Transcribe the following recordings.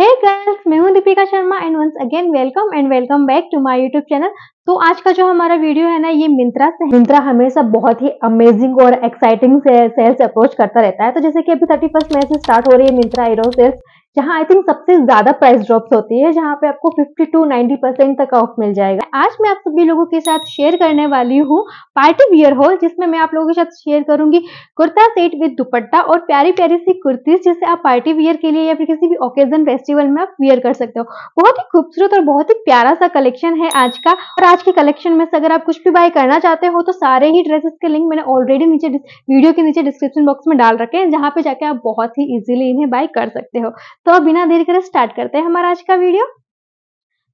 हे girls मैं हूं Deepika Sharma and once again welcome and welcome back to my YouTube channel तो आज का जो हमारा वीडियो है ना ये मिंत्रा से मिंत्रा हमेशा बहुत ही अमेजिंग और एक्साइटिंग से सेल्स अप्रोच करता रहता है तो जैसे कि अभी थर्टी फर्स्ट मई से स्टार्ट हो रही है मिंत्रा एरो सेल्स जहाँ आई थिंक सबसे ज्यादा प्राइस ड्रॉप्स होती है जहाँ पे आपको 50 टू 90 परसेंट तक ऑफ मिल जाएगा आज मैं आप सभी लोगों के साथ शेयर करने वाली हूँ पार्टी वियर हॉल जिसमें मैं आप लोगों के साथ शेयर करूंगी कुर्ता सेट विद दुपट्टा और प्यारी प्यारी सी कुर्तीज जिसे आप पार्टी वियर के लिए या फिर किसी भी ओकेजन फेस्टिवल में आप वियर कर सकते हो बहुत ही खूबसूरत और बहुत ही प्यारा सा कलेक्शन है आज का और आज के कलेक्शन में से अगर आप कुछ भी बाय करना चाहते हो तो सारे ही ड्रेसेस के लिंक मैंने ऑलरेडी नीचे वीडियो के नीचे डिस्क्रिप्शन बॉक्स में डाल रखे हैं जहाँ पे जाके आप बहुत ही इजिली इन्हें बाय कर सकते हो तो अब बिना देर करे स्टार्ट करते हैं हमारा आज का वीडियो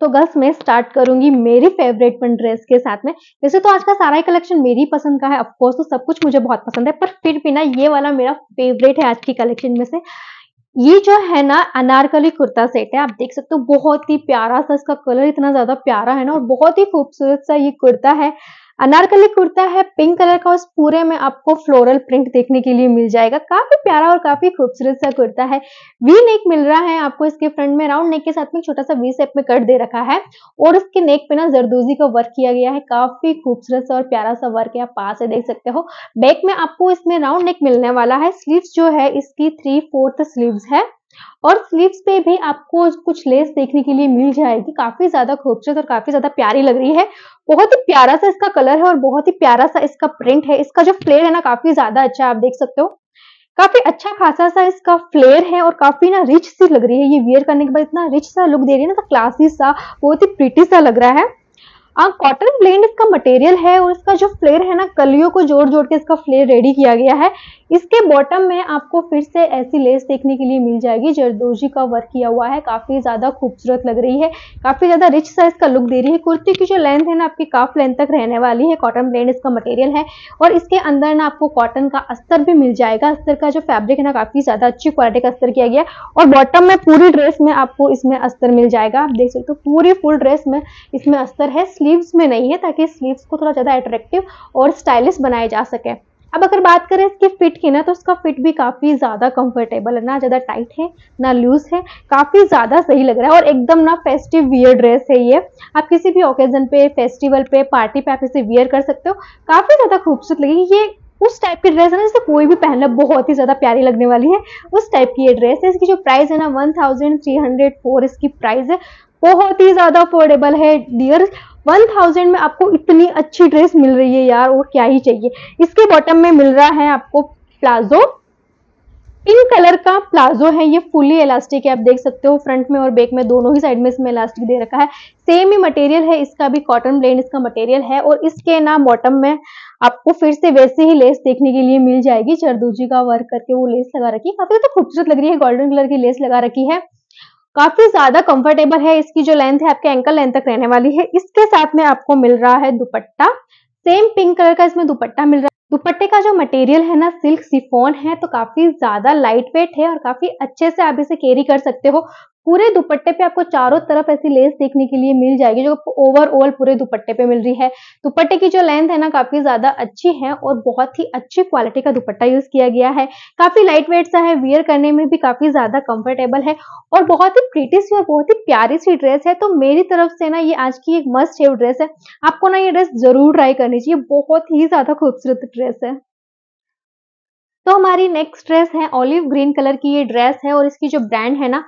तो गर्ल्स मैं स्टार्ट करूंगी मेरी फेवरेट वन ड्रेस के साथ में वैसे तो आज का सारा ही कलेक्शन मेरी पसंद का है ऑफकोर्स तो सब कुछ मुझे बहुत पसंद है पर फिर भी ना ये वाला मेरा फेवरेट है आज की कलेक्शन में से ये जो है ना अनारकली कुर्ता सेट है आप देख सकते हो बहुत ही प्यारा सा इसका कलर इतना ज्यादा प्यारा है ना और बहुत ही खूबसूरत सा ये कुर्ता है अनारकली कुर्ता है पिंक कलर का उस पूरे में आपको फ्लोरल प्रिंट देखने के लिए मिल जाएगा काफी प्यारा और काफी खूबसूरत सा कुर्ता है वी नेक मिल रहा है आपको इसके फ्रंट में राउंड नेक के साथ में छोटा सा वी सेप में कट दे रखा है और उसके नेक पे ना जरदोजी का वर्क किया गया है काफी खूबसूरत सा और प्यारा सा वर्क है आप पास से देख सकते हो बैक में आपको इसमें राउंड नेक मिलने वाला है स्लीव जो है इसकी थ्री फोर्थ स्लीव है और स्लीव्स पे भी आपको कुछ लेस देखने के लिए मिल जाएगी काफी ज्यादा खूबसूरत और काफी ज्यादा प्यारी लग रही है बहुत ही प्यारा सा इसका कलर है और बहुत ही प्यारा सा इसका प्रिंट है इसका जो फ्लेयर है ना काफी ज्यादा अच्छा आप देख सकते हो काफी अच्छा खासा सा इसका फ्लेयर है और काफी ना रिच सी लग रही है ये वेयर करने के बाद इतना रिच सा लुक दे रही है ना तो क्लासी सा बहुत ही प्रिटी सा लग रहा है कॉटन हाँ, ब्लेंड इसका मटेरियल है और इसका जो फ्लेयर है ना कलियों को जोड़ जोड़ के इसका फ्लेयर रेडी किया गया है इसके बॉटम में आपको फिर से ऐसी लेस देखने के लिए मिल जाएगी जरदोजी का वर्क किया हुआ है काफ़ी ज़्यादा खूबसूरत लग रही है काफ़ी ज़्यादा रिच साइज का लुक दे रही है कुर्ती की जो लेंथ है ना आपकी काफ लेंथ तक रहने वाली है कॉटन ब्लेंड इसका मटेरियल है और इसके अंदर ना आपको कॉटन का अस्तर भी मिल जाएगा अस्तर का जो फैब्रिक है ना काफ़ी ज़्यादा अच्छी क्वालिटी का अस्तर किया गया और बॉटम में पूरी ड्रेस में आपको इसमें अस्तर मिल जाएगा आप देख सकते हो पूरी फुल ड्रेस में इसमें अस्तर है स्लीव्स में नहीं है ताकि स्लीव्स को थोड़ा ज़्यादा अट्रैक्टिव और स्टाइलिश बनाया जा सके अब अगर बात करें इसकी फिट की ना तो इसका फिट भी काफ़ी ज़्यादा कंफर्टेबल है ना ज़्यादा टाइट है ना लूज है काफ़ी ज़्यादा सही लग रहा है और एकदम ना फेस्टिव वियर ड्रेस है ये आप किसी भी ओकेज़न पे फेस्टिवल पे पार्टी पे आप इसे वियर कर सकते हो काफ़ी ज़्यादा खूबसूरत लगेगी ये उस टाइप की ड्रेस है ना जिससे कोई भी पहनना बहुत ही ज़्यादा प्यारी लगने वाली है उस टाइप की ये ड्रेस है इसकी जो प्राइस है ना वन इसकी प्राइस है बहुत ही ज़्यादा अफोर्डेबल है डियर वन थाउजेंड में आपको इतनी अच्छी ड्रेस मिल रही है यार और क्या ही चाहिए इसके बॉटम में मिल रहा है आपको प्लाजो पिंक कलर का प्लाजो है ये फुली इलास्टिक है आप देख सकते हो फ्रंट में और बैक में दोनों ही साइड में इसमें इलास्टिक दे रखा है सेम ही मटेरियल है इसका भी कॉटन ब्लेंड इसका मटेरियल है और इसके ना बॉटम में आपको फिर से वैसे ही लेस देखने के लिए मिल जाएगी चरदूजी का वर्क करके वो लेस लगा रखी है काफी तो खूबसूरत लग रही है गोल्डन कलर की लेस लगा रखी है काफी ज्यादा कंफर्टेबल है इसकी जो लेंथ है आपके एंकल लेंथ तक रहने वाली है इसके साथ में आपको मिल रहा है दुपट्टा सेम पिंक कलर का इसमें दुपट्टा मिल रहा है दुपट्टे का जो मटेरियल है ना सिल्क सिफोन है तो काफी ज्यादा लाइट वेट है और काफी अच्छे से आप इसे कैरी कर सकते हो पूरे दुपट्टे पे आपको चारों तरफ ऐसी लेस देखने के लिए मिल जाएगी जो ओवरऑल पूरे दुपट्टे पे मिल रही है दुपट्टे की जो लेंथ है ना काफी ज्यादा अच्छी है और बहुत ही अच्छी क्वालिटी का दुपट्टा यूज किया गया है काफी लाइट वेट सा है वियर करने में भी काफी ज्यादा कंफर्टेबल है और बहुत ही प्रीटी सी और बहुत ही प्यारी सी ड्रेस है तो मेरी तरफ से ना ये आज की एक मस्ट हेव ड्रेस है आपको ना ये ड्रेस जरूर ट्राई करनी चाहिए बहुत ही ज्यादा खूबसूरत ड्रेस है तो हमारी नेक्स्ट ड्रेस है ऑलिव ग्रीन कलर की ये ड्रेस है और इसकी जो ब्रांड है ना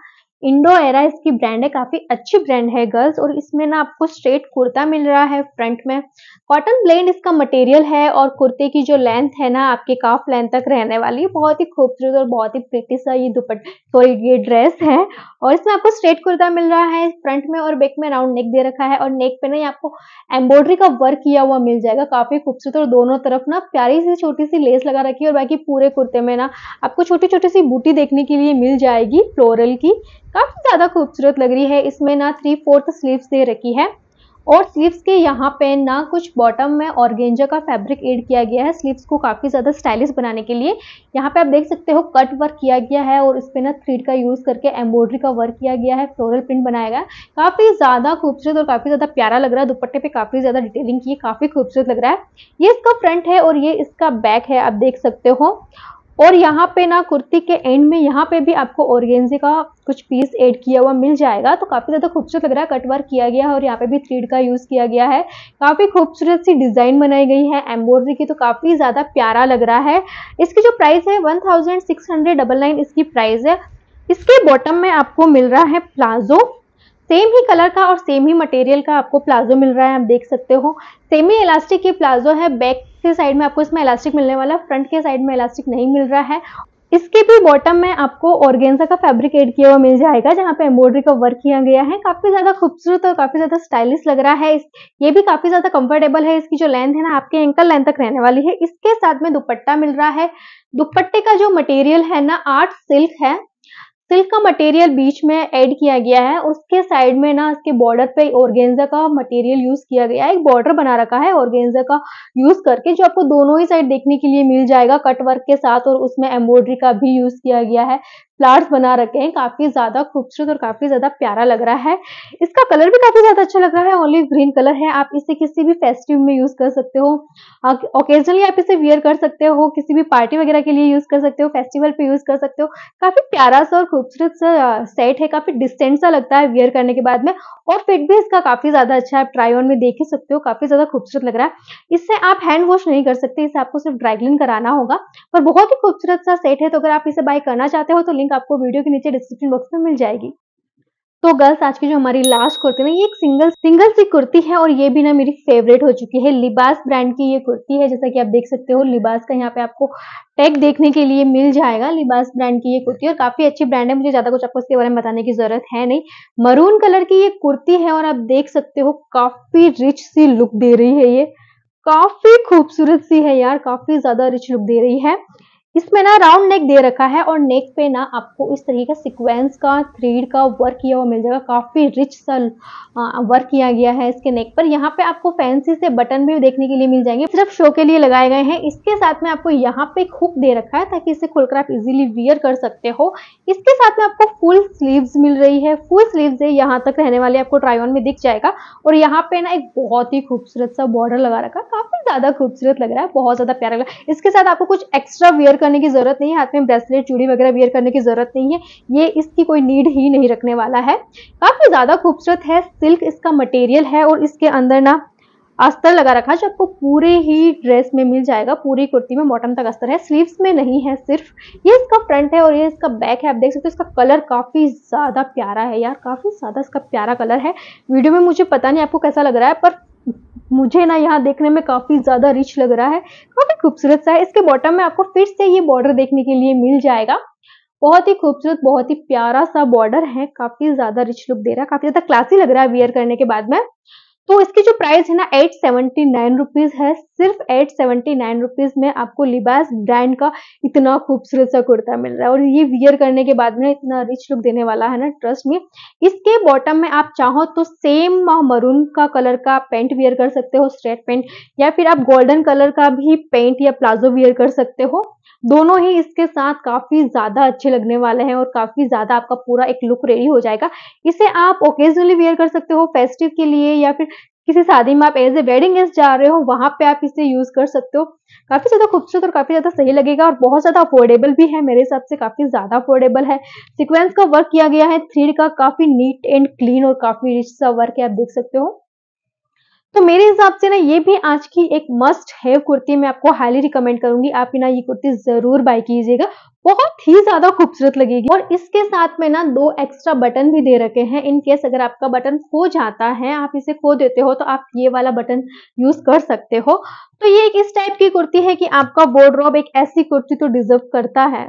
इंडो एरा इसकी ब्रांड है काफी अच्छी ब्रांड है गर्ल्स और इसमें ना आपको स्ट्रेट कुर्ता मिल रहा है फ्रंट में कॉटन ब्लेंड इसका मटेरियल है और कुर्ते की जो लेंथ है ना आपके काफ लेंथ तक रहने वाली बहुत ही खूबसूरत और बहुत ही प्रिटी सा ये दुपट सॉरी ये ड्रेस है और इसमें आपको स्ट्रेट कुर्ता मिल रहा है फ्रंट में और बैक में राउंड नेक दे रखा है और नेक पे ना ये आपको एम्ब्रॉयडरी का वर्क किया हुआ मिल जाएगा काफी खूबसूरत और दोनों तरफ ना प्यारी सी छोटी सी लेस लगा रखी है और बाकी पूरे कुर्ते में ना आपको छोटी छोटी सी बूटी देखने के लिए मिल जाएगी फ्लोरल की काफ़ी ज़्यादा खूबसूरत लग रही है इसमें ना थ्री फोर्थ स्लीव्स दे रखी है और स्लीव्स के यहाँ पे ना कुछ बॉटम में ऑर्गेंजा का फैब्रिक ऐड किया गया है स्लीव्स को काफ़ी ज़्यादा स्टाइलिश बनाने के लिए यहाँ पे आप देख सकते हो कट वर्क किया गया है और इस पर ना थ्रीड का यूज़ करके एम्ब्रॉयडरी का वर्क किया गया है फ्लोरल प्रिंट बनाया गया काफ़ी ज़्यादा खूबसूरत और काफ़ी ज़्यादा प्यारा लग रहा है दुपट्टे पर काफ़ी ज़्यादा डिटेलिंग की काफ़ी खूबसूरत लग रहा है ये इसका फ्रंट है और ये इसका बैक है आप देख सकते हो और यहाँ पे ना कुर्ती के एंड में यहाँ पे भी आपको ओरगेंजे का कुछ पीस ऐड किया हुआ मिल जाएगा तो काफ़ी ज़्यादा खूबसूरत लग रहा है कटवर्क किया गया है और यहाँ पे भी थ्रीड का यूज़ किया गया है काफ़ी खूबसूरत सी डिज़ाइन बनाई गई है एम्ब्रॉयडरी की तो काफ़ी ज़्यादा प्यारा लग रहा है इसकी जो प्राइस है one thousand six hundred double nine इसकी प्राइस है इसके बॉटम में आपको मिल रहा है प्लाजो सेम ही कलर का और सेम ही मटेरियल का आपको प्लाजो मिल रहा है आप देख सकते हो सेम ही इलास्टिक ये प्लाजो है बैक के साइड में आपको इसमें इलास्टिक मिलने वाला फ्रंट के साइड में इलास्टिक नहीं मिल रहा है इसके भी बॉटम में आपको ऑर्गेन्जा का फैब्रिक एड किया हुआ मिल जाएगा जहाँ पे एम्ब्रॉयडरी का वर्क किया गया है काफी ज्यादा खूबसूरत और काफी ज्यादा स्टाइलिश लग रहा है ये भी काफी ज्यादा कंफर्टेबल है इसकी जो लेंथ है ना आपके एंकल लेंथ तक रहने वाली है इसके साथ में दुपट्टा मिल रहा है दुपट्टे का जो मटेरियल है ना आर्ट सिल्क है सिल्क का मटेरियल बीच में ऐड किया गया है और उसके साइड में ना इसके बॉर्डर पे ऑर्गेंजा का मटेरियल यूज किया गया है एक बॉर्डर बना रखा है ऑर्गेंजा का यूज करके जो आपको दोनों ही साइड देखने के लिए मिल जाएगा कट वर्क के साथ और उसमें एम्ब्रॉयडरी का भी यूज किया गया है फ्लावर्स बना रखे हैं काफी ज्यादा खूबसूरत और काफी ज्यादा प्यारा लग रहा है इसका कलर भी काफी ज्यादा अच्छा लग रहा है ओनली ग्रीन कलर है आप इसे किसी भी फेस्टिव में यूज कर सकते हो ओकेजनली आप इसे वियर कर सकते हो किसी भी पार्टी वगैरह के लिए यूज कर सकते हो फेस्टिवल पे यूज कर सकते हो काफी प्यारा सा और खूबसूरत सा सेट है काफी डिस्टेंट सा लगता है वियर करने के बाद में और फिट भी इसका काफी ज्यादा अच्छा है आप ट्राई ऑन में देख ही सकते हो काफी ज्यादा खूबसूरत लग रहा है इससे आप हैंड वॉश नहीं कर सकते इसे आपको सिर्फ ड्राइक्लिन कराना होगा पर बहुत ही खूबसूरत सा सेट है तो अगर आप इसे बाय करना चाहते हो तो लिंक आपको वीडियो के नीचे डिस्क्रिप्शन बॉक्स में मिल जाएगी तो गर्ल्स आज की जो हमारी लास्ट कुर्ती ना ये एक सिंगल सिंगल सी कुर्ती है और ये भी ना मेरी फेवरेट हो चुकी है लिबास ब्रांड की ये कुर्ती है जैसा कि आप देख सकते हो लिबास का यहाँ पे आपको टैग देखने के लिए मिल जाएगा लिबास ब्रांड की ये कुर्ती और काफी अच्छी ब्रांड है मुझे ज्यादा कुछ आपको इसके बारे में बताने की जरूरत है नहीं मरून कलर की ये कुर्ती है और आप देख सकते हो काफी रिच सी लुक दे रही है ये काफी खूबसूरत सी है यार काफी ज्यादा रिच लुक दे रही है इसमें ना राउंड नेक दे रखा है और नेक पे ना आपको इस तरीके का सिक्वेंस का थ्रीड का वर्क किया हुआ मिल जाएगा काफ़ी रिच सा वर्क किया गया है इसके नेक पर यहाँ पे आपको फैंसी से बटन भी देखने के लिए मिल जाएंगे सिर्फ शो के लिए लगाए गए हैं इसके साथ में आपको यहाँ पे हुक दे रखा है ताकि इसे खुलकर आप इजिली वियर कर सकते हो इसके साथ में आपको फुल स्लीव मिल रही है फुल स्लीव यहाँ तक रहने वाले आपको ट्राइवन में दिख जाएगा और यहाँ पे ना एक बहुत ही खूबसूरत सा बॉर्डर लगा रखा है ज्यादा खूबसूरत लग रहा है बहुत ज्यादा प्यारा लग रहा है इसके साथ आपको कुछ एक्स्ट्रा वेयर करने की जरूरत नहीं है हाथ में ब्रेसलेट चूड़ी वगैरह वेयर करने की जरूरत नहीं है ये इसकी कोई नीड ही नहीं रखने वाला है काफी ज्यादा खूबसूरत है सिल्क इसका मटेरियल है और इसके अंदर ना अस्तर लगा रखा है जो आपको पूरे ही ड्रेस में मिल जाएगा पूरी कुर्ती में बॉटम तक अस्तर है स्लीव्स में नहीं है सिर्फ ये इसका फ्रंट है और ये इसका बैक है आप देख सकते हो इसका कलर काफ़ी ज़्यादा प्यारा है यार काफ़ी ज़्यादा इसका प्यारा कलर है वीडियो में मुझे पता नहीं आपको कैसा लग रहा है पर मुझे ना यहाँ देखने में काफ़ी ज़्यादा रिच लग रहा है काफ़ी खूबसूरत सा है इसके बॉटम में आपको फिर से ये बॉर्डर देखने के लिए मिल जाएगा बहुत ही खूबसूरत बहुत ही प्यारा सा बॉर्डर है काफ़ी ज़्यादा रिच लुक दे रहा है काफ़ी ज़्यादा क्लासी लग रहा है वियर करने के बाद में तो इसकी जो प्राइस है ना एट सेवेंटी नाइन रुपीज है सिर्फ एट सेवेंटी नाइन रुपीज में आपको लिबास ब्रांड का इतना खूबसूरत सा कुर्ता मिल रहा है और ये वियर करने के बाद में इतना रिच लुक देने वाला है ना ट्रस्ट में इसके बॉटम में आप चाहो तो सेम मरून का कलर का पेंट वियर कर सकते हो स्ट्रेट पेंट या फिर आप गोल्डन कलर का भी पेंट या प्लाजो वियर कर सकते हो दोनों ही इसके साथ काफी ज्यादा अच्छे लगने वाले हैं और काफी ज्यादा आपका पूरा एक लुक रेडी हो जाएगा इसे आप ओकेजनली वेयर कर सकते हो फेस्टिव के लिए या फिर किसी शादी में आप एज ए वेडिंग गेस्ट जा रहे हो वहां पे आप इसे यूज कर सकते हो काफी ज्यादा खूबसूरत और काफी ज्यादा सही लगेगा और बहुत ज्यादा अफोर्डेबल भी है मेरे हिसाब से काफी ज्यादा अफोर्डेबल है सिक्वेंस का वर्क किया गया है थ्री का काफी नीट एंड क्लीन और काफी रिच सा वर्क है आप देख सकते हो तो मेरे हिसाब से ना ये भी आज की एक मस्ट है कुर्ती मैं आपको हाईली रिकमेंड करूंगी आप ना ये कुर्ती जरूर बाय कीजिएगा बहुत ही ज्यादा खूबसूरत लगेगी और इसके साथ में ना दो एक्स्ट्रा बटन भी दे रखे हैं इन केस अगर आपका बटन खो जाता है आप इसे खो देते हो तो आप ये वाला बटन यूज कर सकते हो तो ये एक इस टाइप की कुर्ती है कि आपका बोर्ड्रॉप एक ऐसी कुर्ती तो डिजर्व करता है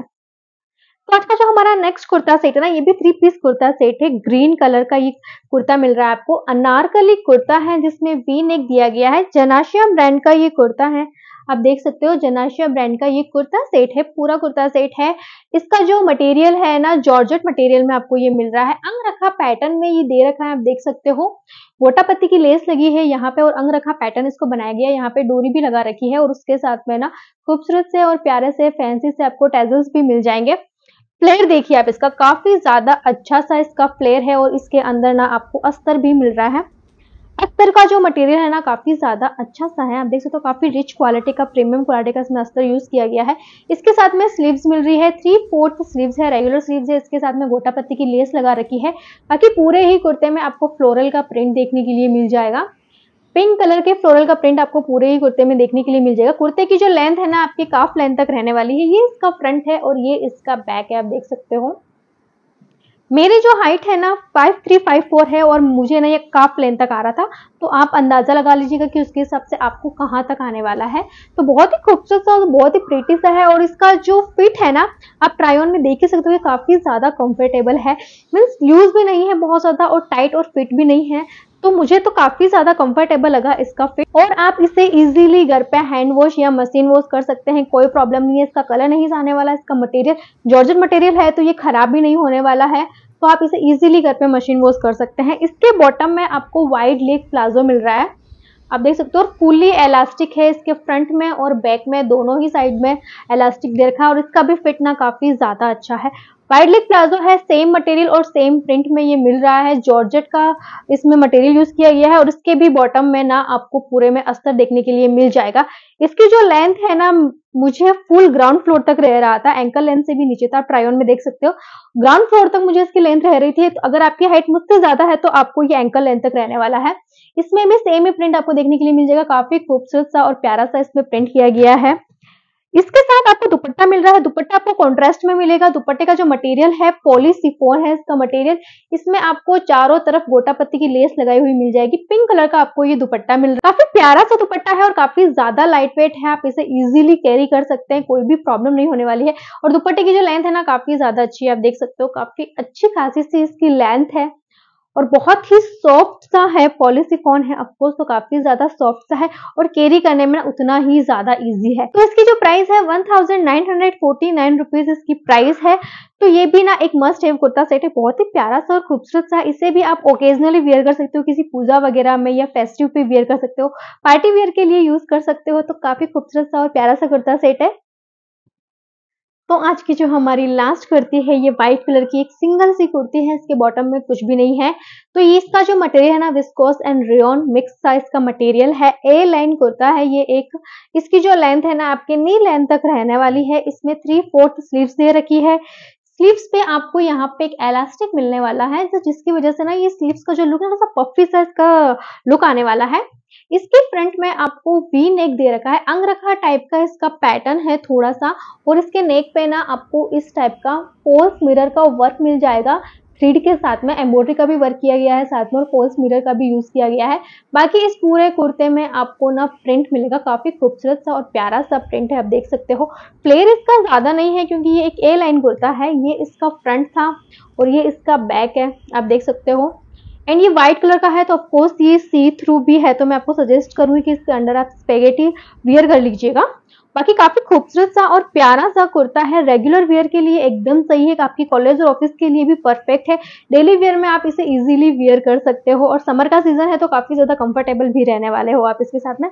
तो आज का जो हमारा नेक्स्ट कुर्ता सेट है ना ये भी थ्री पीस कुर्ता सेट है ग्रीन कलर का ये कुर्ता मिल रहा है आपको अनारकली कुर्ता है जिसमें वी नेक दिया गया है जनाशिया ब्रांड का ये कुर्ता है आप देख सकते हो जनाशिया ब्रांड का ये कुर्ता सेट है पूरा कुर्ता सेट है इसका जो मटेरियल है ना जॉर्जेट मटेरियल में आपको ये मिल रहा है अंग रखा पैटर्न में ये दे रखा है आप देख सकते हो वोटापत्ती की लेस लगी है यहाँ पे और अंग रखा पैटर्न इसको बनाया गया है यहाँ पे डोरी भी लगा रखी है और उसके साथ में ना खूबसूरत से और प्यारे से फैंसी से आपको टेजल्स भी मिल जाएंगे फ्लेयर देखिए आप इसका काफी ज्यादा अच्छा सा इसका फ्लेयर है और इसके अंदर ना आपको अस्तर भी मिल रहा है अस्तर का जो मटेरियल है ना काफी ज्यादा अच्छा सा है आप देख सकते हो तो काफी रिच क्वालिटी का प्रीमियम क्वालिटी का इसमें अस्तर यूज किया गया है इसके साथ में स्लीव्स मिल रही है थ्री फोर्थ स्लीव्स है रेगुलर स्लीव्स है इसके साथ में गोटा पत्ती की लेस लगा रखी है बाकी पूरे ही कुर्ते में आपको फ्लोरल का प्रिंट देखने के लिए मिल जाएगा पिंक कलर के फ्लोरल का प्रिंट आपको पूरे ही कुर्ते में देखने के लिए मिल जाएगा कुर्ते की जो लेंथ है ना आपकी काफ लेंथ तक रहने वाली है ये इसका फ्रंट है और ये इसका बैक है आप देख सकते हो मेरी जो हाइट है ना फाइव थ्री फाइव फोर है और मुझे ना ये काफ लेंथ तक आ रहा था तो आप अंदाज़ा लगा लीजिएगा कि उसके हिसाब से आपको कहाँ तक आने वाला है तो बहुत ही खूबसूरत सा बहुत ही प्रेटी सा है और इसका जो फिट है ना आप ट्राई ऑन में देख ही सकते हो कि काफ़ी ज़्यादा कंफर्टेबल है मीन्स लूज भी नहीं है बहुत ज़्यादा और टाइट और फिट भी नहीं है तो मुझे तो काफी ज्यादा कंफर्टेबल लगा इसका फिट और आप इसे इजीली घर पे हैंड वॉश या मशीन वॉश कर सकते हैं कोई प्रॉब्लम नहीं है इसका कलर नहीं जाने वाला इसका मटेरियल जॉर्जेट मटेरियल है तो ये खराब भी नहीं होने वाला है तो आप इसे इजीली घर पे मशीन वॉश कर सकते हैं इसके बॉटम में आपको वाइड लेग प्लाजो मिल रहा है आप देख सकते हो और फुली एलास्टिक है इसके फ्रंट में और बैक में दोनों ही साइड में एलास्टिक दे रखा है और इसका भी फिट ना काफी ज्यादा अच्छा है वाइड लेग प्लाजो है सेम मटेरियल और सेम प्रिंट में ये मिल रहा है जॉर्जेट का इसमें मटेरियल यूज किया गया है और इसके भी बॉटम में ना आपको पूरे में अस्तर देखने के लिए मिल जाएगा इसकी जो लेंथ है ना मुझे फुल ग्राउंड फ्लोर तक रह रहा था एंकल लेंथ से भी नीचे था ट्रायोन में देख सकते हो ग्राउंड फ्लोर तक मुझे इसकी लेंथ रह रही थी तो अगर आपकी हाइट मुझसे ज्यादा है तो आपको ये एंकल लेंथ तक रहने वाला है इसमें भी सेम ही प्रिंट आपको देखने के लिए मिल जाएगा काफी खूबसूरत सा और प्यारा सा इसमें प्रिंट किया गया है इसके साथ आपको दुपट्टा मिल रहा है दुपट्टा आपको कॉन्ट्रास्ट में मिलेगा दुपट्टे का जो मटेरियल है पॉलीसिफोन है इसका मटेरियल इसमें आपको चारों तरफ गोटा पत्ती की लेस लगाई हुई मिल जाएगी पिंक कलर का आपको ये दुपट्टा मिल रहा है काफी प्यारा सा दुपट्टा है और काफी ज्यादा लाइट वेट है आप इसे इजिली कैरी कर सकते हैं कोई भी प्रॉब्लम नहीं होने वाली है और दुपट्टे की जो लेंथ है ना काफी ज्यादा अच्छी है आप देख सकते हो काफी अच्छी खासी सी इसकी लेंथ है और बहुत ही सॉफ्ट सा है पॉलिसिफॉन है अफकोर्स तो काफी ज्यादा सॉफ्ट सा है और कैरी करने में उतना ही ज्यादा इजी है तो इसकी जो प्राइस है one thousand nine hundred forty nine rupees इसकी प्राइस है तो ये भी ना एक मस्ट हैव कुर्ता सेट है बहुत ही प्यारा सा और खूबसूरत सा इसे भी आप ओकेजनली वेयर कर सकते हो किसी पूजा वगैरह में या फेस्टिव पे वेयर कर सकते हो पार्टी वेयर के लिए यूज कर सकते हो तो काफी खूबसूरत सा और प्यारा सा कुर्ता सेट है तो आज की जो हमारी लास्ट कुर्ती है ये व्हाइट कलर की एक सिंगल सी कुर्ती है इसके बॉटम में कुछ भी नहीं है तो ये इसका जो मटेरियल है ना viscose and rayon mix size का मटेरियल है ए लाइन कुर्ता है ये एक इसकी जो लेंथ है ना आपके नी लेंथ तक रहने वाली है इसमें थ्री फोर्थ स्लीव दे रखी है स्लीव्स पे आपको यहाँ पे एक एलास्टिक मिलने वाला है तो जिसकी वजह से ना ये स्लीव्स का जो लुक है ना पफी साइज का लुक आने वाला है इसके फ्रंट में आपको वी नेक दे रखा है अंगरखा टाइप का इसका पैटर्न है थोड़ा सा और इसके नेक पे ना आपको इस टाइप का फोल्स मिरर का वर्क मिल जाएगा थ्रीड के साथ में एम्ब्रॉयडरी का भी वर्क किया गया है साथ में और फोल्स मिरर का भी यूज़ किया गया है बाकी इस पूरे कुर्ते में आपको ना प्रिंट मिलेगा काफ़ी खूबसूरत सा और प्यारा सा प्रिंट है आप देख सकते हो फ्लेयर इसका ज़्यादा नहीं है क्योंकि ये एक ए लाइन कुर्ता है ये इसका फ्रंट था और ये इसका बैक है आप देख सकते हो एंड ये व्हाइट कलर का है तो ऑफकोर्स ये सी थ्रू भी है तो मैं आपको सजेस्ट करूंगी कि इसके अंडर आप स्पेगेटी वियर कर लीजिएगा बाकी काफी खूबसूरत सा और प्यारा सा कुर्ता है रेगुलर वेयर के लिए एकदम सही है आपकी कॉलेज और ऑफिस के लिए भी परफेक्ट है डेली वेयर में आप इसे इजीली वेयर कर सकते हो और समर का सीजन है तो काफी ज्यादा कंफर्टेबल भी रहने वाले हो आप इसके साथ में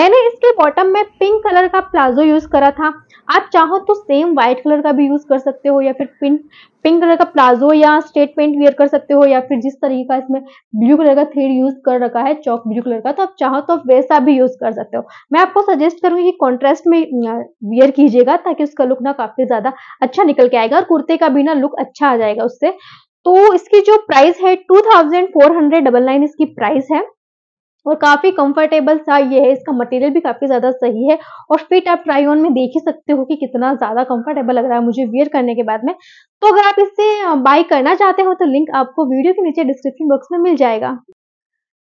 मैंने इसके बॉटम में पिंक कलर का प्लाजो यूज करा था आप चाहो तो सेम व्हाइट कलर का भी यूज कर सकते हो या फिर पिंक पिंक कलर का प्लाजो या स्टेट पेंट वेयर कर सकते हो या फिर जिस तरीके का इसमें ब्लू कलर का थ्रेड यूज कर रखा है चौक ब्लू कलर का तो आप चाहो तो वैसा भी यूज कर सकते हो मैं आपको सजेस्ट करूंगी कि वेस्ट में वियर कीजिएगा ताकि उसका लुक ना काफी ज्यादा अच्छा निकल के आएगा और कुर्ते का भी ना लुक अच्छा आ जाएगा उससे तो इसकी जो प्राइस है two thousand four hundred double nine इसकी प्राइस है और काफी कंफर्टेबल सा ये है इसका मटेरियल भी काफी ज्यादा सही है और फिट आप ट्राई ऑन में देख ही सकते हो कि कितना ज्यादा कंफर्टेबल लग रहा है मुझे वियर करने के बाद में तो अगर आप इससे बाय करना चाहते हो तो लिंक आपको वीडियो के नीचे डिस्क्रिप्शन बॉक्स में मिल जाएगा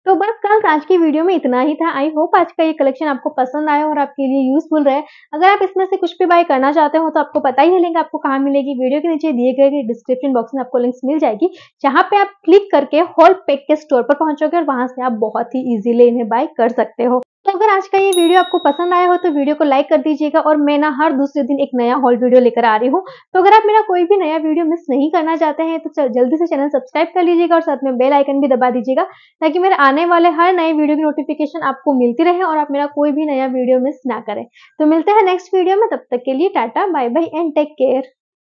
तो बस कल आज की वीडियो में इतना ही था आई होप आज का ये कलेक्शन आपको पसंद आया और आपके लिए यूजफुल रहे अगर आप इसमें से कुछ भी बाय करना चाहते हो तो आपको पता ही है लिंक आपको कहाँ मिलेगी वीडियो के नीचे दिए गए डिस्क्रिप्शन बॉक्स में आपको लिंक्स मिल जाएगी जहाँ पे आप क्लिक करके होल पैक के स्टोर पर पहुंचोगे और वहां से आप बहुत ही इजीली इन्हें बाय कर सकते हो तो अगर आज का ये वीडियो आपको पसंद आया हो तो वीडियो को लाइक कर दीजिएगा और मैं ना हर दूसरे दिन एक नया हॉल वीडियो लेकर आ रही हूँ तो अगर आप मेरा कोई भी नया वीडियो मिस नहीं करना चाहते हैं तो जल्दी से चैनल सब्सक्राइब कर लीजिएगा और साथ में बेल आइकन भी दबा दीजिएगा ताकि मेरे आने वाले हर नए वीडियो की नोटिफिकेशन आपको मिलती रहे और आप मेरा कोई भी नया वीडियो मिस ना करें तो मिलते हैं नेक्स्ट वीडियो में तब तक के लिए tata bye bye and take care